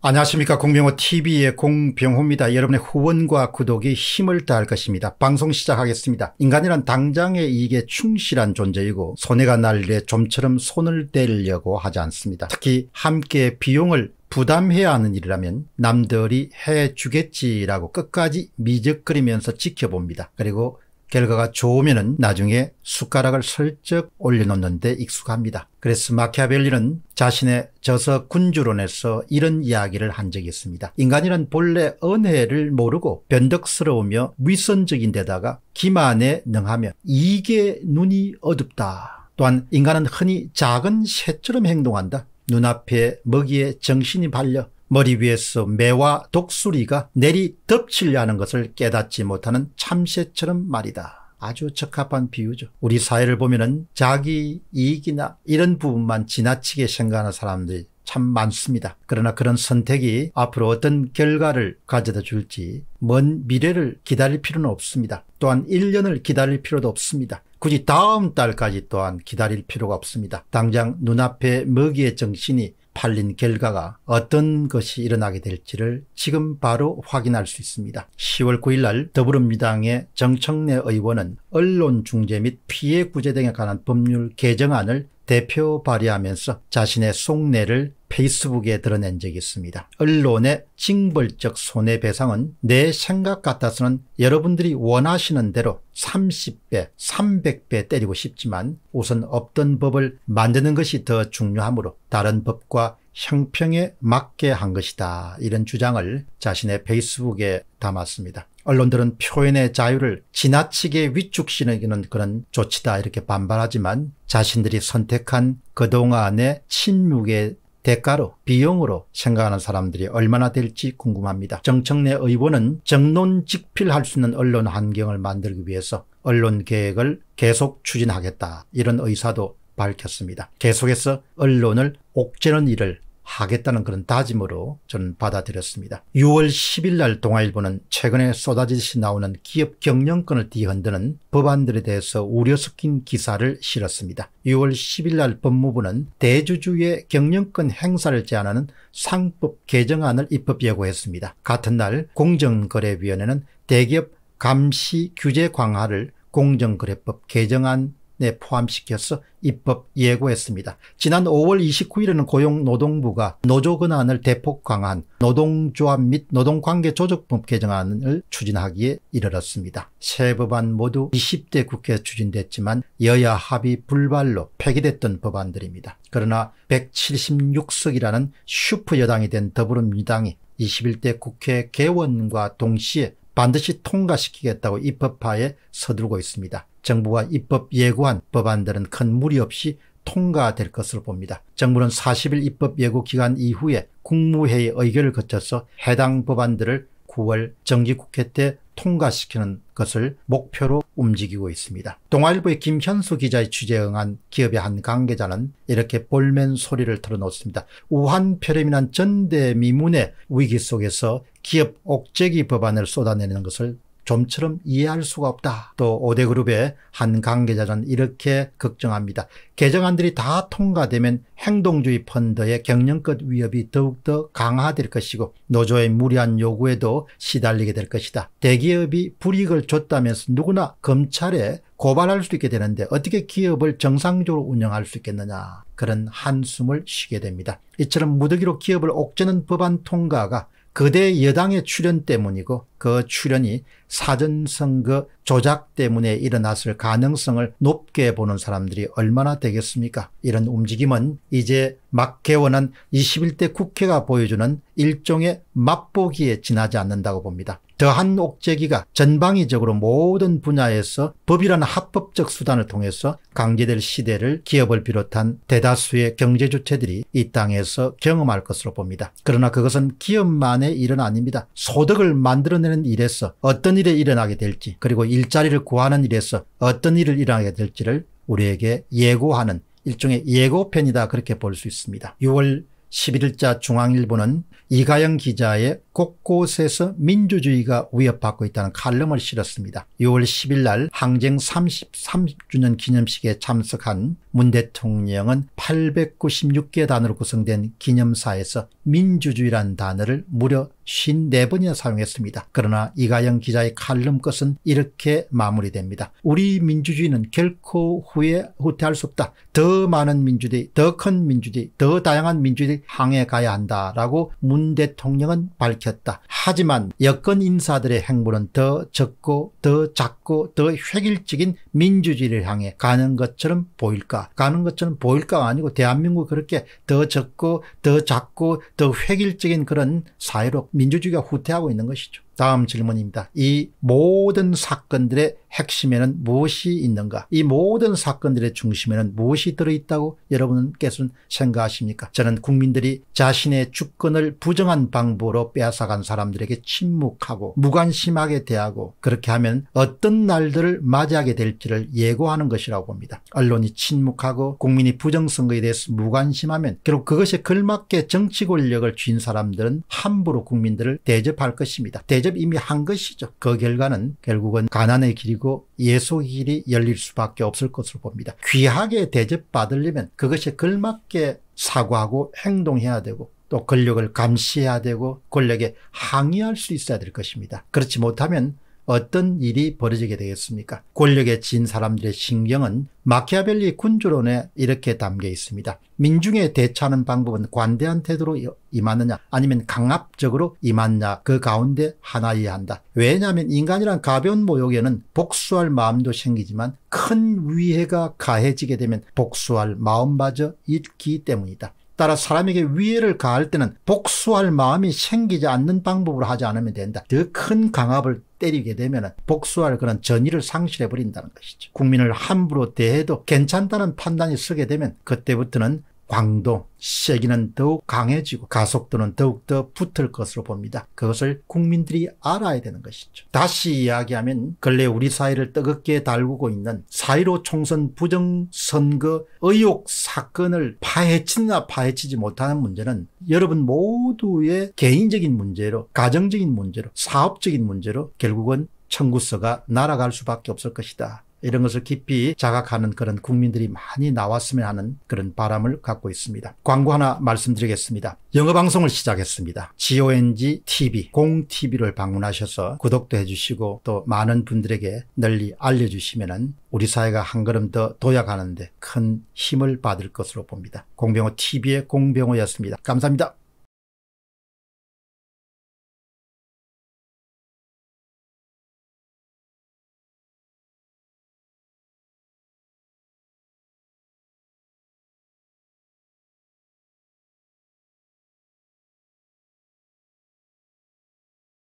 안녕하십니까 공병호 TV의 공병호입니다. 여러분의 후원과 구독이 힘을 다할 것입니다. 방송 시작하겠습니다. 인간이란 당장의 이익에 충실한 존재이고 손해가 날 일에 좀처럼 손을 대려고 하지 않습니다. 특히 함께 비용을 부담해야 하는 일이라면 남들이 해주겠지라고 끝까지 미적거리면서 지켜봅니다. 그리고 결과가 좋으면 나중에 숟가락을 슬쩍 올려놓는 데 익숙합니다. 그래서 마키아벨리는 자신의 저서 군주론에서 이런 이야기를 한 적이 있습니다. 인간이란 본래 은혜를 모르고 변덕스러우며 위선적인 데다가 기만에 능하며 이게 눈이 어둡다. 또한 인간은 흔히 작은 새처럼 행동한다. 눈앞에 먹이에 정신이 발려 머리 위에서 매와 독수리가 내리 덮치려는 것을 깨닫지 못하는 참새처럼 말이다. 아주 적합한 비유죠. 우리 사회를 보면은 자기 이익이나 이런 부분만 지나치게 생각하는 사람들이 참 많습니다. 그러나 그런 선택이 앞으로 어떤 결과를 가져다 줄지 먼 미래를 기다릴 필요는 없습니다. 또한 1년을 기다릴 필요도 없습니다. 굳이 다음 달까지 또한 기다릴 필요가 없습니다. 당장 눈앞에 먹이의 정신이 팔린 결과가 어떤 것이 일어나게 될지를 지금 바로 확인할 수 있습니다. 10월 9일 날 더불어민주당의 정청래 의원은 언론중재 및 피해 구제 등에 관한 법률 개정안을 대표 발의하면서 자신의 속내를 페이스북에 드러낸 적이 있습니다. 언론의 징벌적 손해배상은 내 생각 같아서는 여러분들이 원하시는 대로 30배, 300배 때리고 싶지만 우선 없던 법을 만드는 것이 더 중요하므로 다른 법과 형평에 맞게 한 것이다. 이런 주장을 자신의 페이스북에 담았습니다. 언론들은 표현의 자유를 지나치게 위축시키는 그런 조치다 이렇게 반발하지만 자신들이 선택한 그동안의 침묵의 대가로 비용으로 생각하는 사람들이 얼마나 될지 궁금합니다. 정청래 의원은 정론직필할 수 있는 언론 환경을 만들기 위해서 언론 계획을 계속 추진하겠다 이런 의사도 밝혔습니다. 계속해서 언론을 옥죄는 일을 하겠다는 그런 다짐으로 저는 받아들였습니다. 6월 10일 날 동아일보는 최근에 쏟아지듯이 나오는 기업 경영권을 뒤흔드는 법안들에 대해서 우려 섞인 기사를 실었습니다. 6월 10일 날 법무부는 대주주의 경영권 행사를 제한하는 상법 개정안을 입법 예고했습니다. 같은 날 공정거래위원회는 대기업 감시 규제 강화를 공정거래법 개정안 네, 포함시켜서 입법 예고했습니다. 지난 5월 29일에는 고용노동부가 노조 근한을 대폭 강한 노동조합 및 노동관계조정법 개정안을 추진하기에 이르렀습니다. 세 법안 모두 20대 국회 에 추진됐지만 여야 합의 불발로 폐기됐던 법안들입니다. 그러나 176석이라는 슈퍼여당이 된 더불어민주당이 21대 국회 개원과 동시에 반드시 통과시키겠다고 입법화에 서두르고 있습니다. 정부가 입법 예고한 법안들은 큰 무리 없이 통과될 것으로 봅니다. 정부는 40일 입법 예고 기간 이후에 국무회의 의결을 거쳐서 해당 법안들을 9월 정기국회 때 통과시키는 것을 목표로 움직이고 있습니다. 동아일보의 김현수 기자의 취재에 응한 기업의 한 관계자는 이렇게 볼멘 소리를 털어놓습니다. 우한 폐렴이란 전대미문의 위기 속에서 기업 옥죄기 법안을 쏟아내는 것을 좀처럼 이해할 수가 없다. 또 5대 그룹의 한 관계자는 이렇게 걱정합니다. 개정안들이 다 통과되면 행동주의 펀드의 경영권 위협이 더욱더 강화될 것이고 노조의 무리한 요구에도 시달리게 될 것이다. 대기업이 불이익을 줬다면서 누구나 검찰에 고발할 수 있게 되는데 어떻게 기업을 정상적으로 운영할 수 있겠느냐 그런 한숨을 쉬게 됩니다. 이처럼 무더기로 기업을 옥죄는 법안 통과가 그대 여당의 출현 때문이고 그출연이 사전선거 조작 때문에 일어났을 가능성을 높게 보는 사람들이 얼마나 되겠습니까? 이런 움직임은 이제 막 개원한 21대 국회가 보여주는 일종의 맛보기에 지나지 않는다고 봅니다. 더한 옥죄기가 전방위적으로 모든 분야에서 법이란 합법적 수단을 통해서 강제될 시대를 기업을 비롯한 대다수의 경제 주체들이 이 땅에서 경험할 것으로 봅니다. 그러나 그것은 기업만의 일은 아닙니다. 소득을 만들어내 일어나는 일에서 어떤 일이 일어나게 될지 그리고 일자리를 구하는 일에서 어떤 일을 일어나게 될지를 우리에게 예고하는 일종의 예고편이다 그렇게 볼 수 있습니다. 6월 11일자 중앙일보는 이가영 기자의 곳곳에서 민주주의가 위협받고 있다는 칼럼을 실었습니다. 6월 10일 날 항쟁 33주년 기념식에 참석한 문 대통령은 896개 단어로 구성된 기념사에서 민주주의란 단어를 무려 54번이나 사용했습니다. 그러나 이가영 기자의 칼럼 것은 이렇게 마무리됩니다. 우리 민주주의는 결코 후회, 후퇴할 수 없다. 더 많은 민주주의, 더 큰 민주주의, 더 다양한 민주주의, 항해 가야 한다라고 문 대통령은 밝혔다. 하지만 여권 인사들의 행보는 더 적고 더 작고 더 획일적인 민주주의를 향해 가는 것처럼 보일까 가는 것처럼 보일까 아니고 대한민국 그렇게 더 적고 더 작고 더 획일적인 그런 사회로 민주주의가 후퇴하고 있는 것이죠. 다음 질문입니다. 이 모든 사건들의 핵심에는 무엇이 있는가? 이 모든 사건들의 중심에는 무엇이 들어있다고 여러분께서는 생각하십니까? 저는 국민들이 자신의 주권을 부정한 방법으로 빼앗아간 사람들에게 침묵하고 무관심하게 대하고 그렇게 하면 어떤 날들을 맞이하게 될지를 예고하는 것이라고 봅니다. 언론이 침묵하고 국민이 부정선거에 대해서 무관심하면 결국 그것에 걸맞게 정치 권력을 쥔 사람들은 함부로 국민들을 대접할 것입니다. 대접 대접 이미 한 것이죠. 그 결과는 결국은 가난의 길이고 예수의 길이 열릴 수밖에 없을 것으로 봅니다. 귀하게 대접받으려면 그것에 걸맞게 사과하고 행동해야 되고 또 권력을 감시해야 되고 권력에 항의할 수 있어야 될 것입니다. 그렇지 못하면 어떤 일이 벌어지게 되겠습니까? 권력에 진 사람들의 신경은 마키아벨리 군주론에 이렇게 담겨 있습니다. 민중에 대처하는 방법은 관대한 태도로 임하느냐 아니면 강압적으로 임하느냐 그 가운데 하나이야 한다. 왜냐하면 인간이란 가벼운 모욕에는 복수할 마음도 생기지만 큰 위해가 가해지게 되면 복수할 마음마저 잊기 때문이다. 따라 사람에게 위해를 가할 때는 복수할 마음이 생기지 않는 방법으로 하지 않으면 된다. 더 큰 강압을 때리게 되면 복수할 그런 전의를 상실해 버린다는 것이죠. 국민을 함부로 대해도 괜찮다는 판단이 서게 되면 그때부터는 광도, 세기는 더욱 강해지고 가속도는 더욱더 붙을 것으로 봅니다. 그것을 국민들이 알아야 되는 것이죠. 다시 이야기하면 근래 우리 사회를 뜨겁게 달구고 있는 사이로 총선 부정선거 의혹 사건을 파헤치나 파헤치지 못하는 문제는 여러분 모두의 개인적인 문제로 가정적인 문제로 사업적인 문제로 결국은 청구서가 날아갈 수밖에 없을 것이다. 이런 것을 깊이 자각하는 그런 국민들이 많이 나왔으면 하는 그런 바람을 갖고 있습니다. 광고 하나 말씀드리겠습니다. 영어 방송을 시작했습니다. GONG TV, 공TV를 방문하셔서 구독도 해주시고 또 많은 분들에게 널리 알려주시면은 우리 사회가 한 걸음 더 도약하는데 큰 힘을 받을 것으로 봅니다. 공병호 TV의 공병호였습니다. 감사합니다.